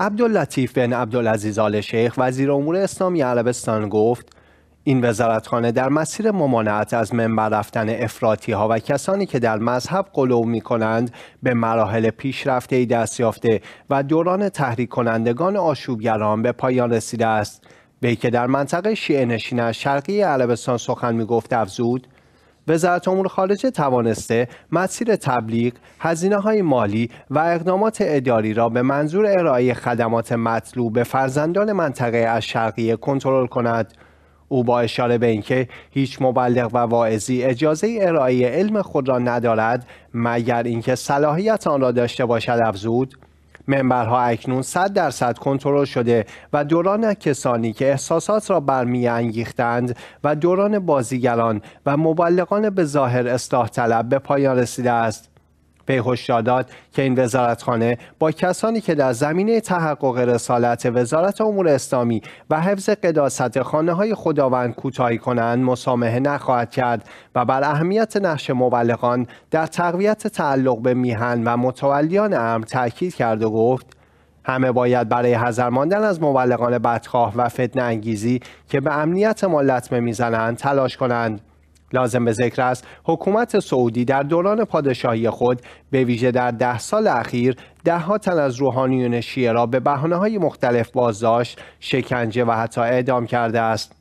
عبداللطیف بن عبدالعزیز آل شیخ وزیر امور اسلامی عربستان گفت این وزارتخانه در مسیر ممانعت از منبر رفتن افراتی ها و کسانی که در مذهب قلو می کنند به مراحل پیشرفته دست یافته و دوران تحریک کنندگان آشوبگران به پایان رسیده است. به که در منطقه شیعه نشین شرقی عربستان سخن می گفت افزود وزارت امور خارجه توانسته مسیر تبلیغ، هزینه های مالی و اقدامات اداری را به منظور ارائه خدمات مطلوب به فرزندان منطقه از شرقیه کنترل کند. او با اشاره به اینکه هیچ مبلغ و واعظی اجازه ارائه علم خود را ندارد مگر اینکه صلاحیت آن را داشته باشد افزود منبرها اکنون 100 درصد کنترل شده و دوران کسانی که احساسات را انگیختند و دوران بازیگران و مبلغان به ظاهر اصلاح طلب به پایان رسیده است به هشدار که این وزارتخانه با کسانی که در زمینه تحقق رسالت وزارت امور اسلامی و حفظ قداست خانه های خداوند کوتاهی کنند مسامحه نخواهد کرد و بر اهمیت نقش مبلغان در تقویت تعلق به میهن و متولیان امر تاکید کرد و گفت همه باید برای حذر ماندن از مبلغان بدخواه و فتنه انگیزی که به امنیت ما لطمه میزنند تلاش کنند لازم به ذکر است حکومت سعودی در دوران پادشاهی خود به ویژه در ده سال اخیر دهها تن از روحانیون شیعه را به بحانه های مختلف بازداشت شکنجه و حتی اعدام کرده است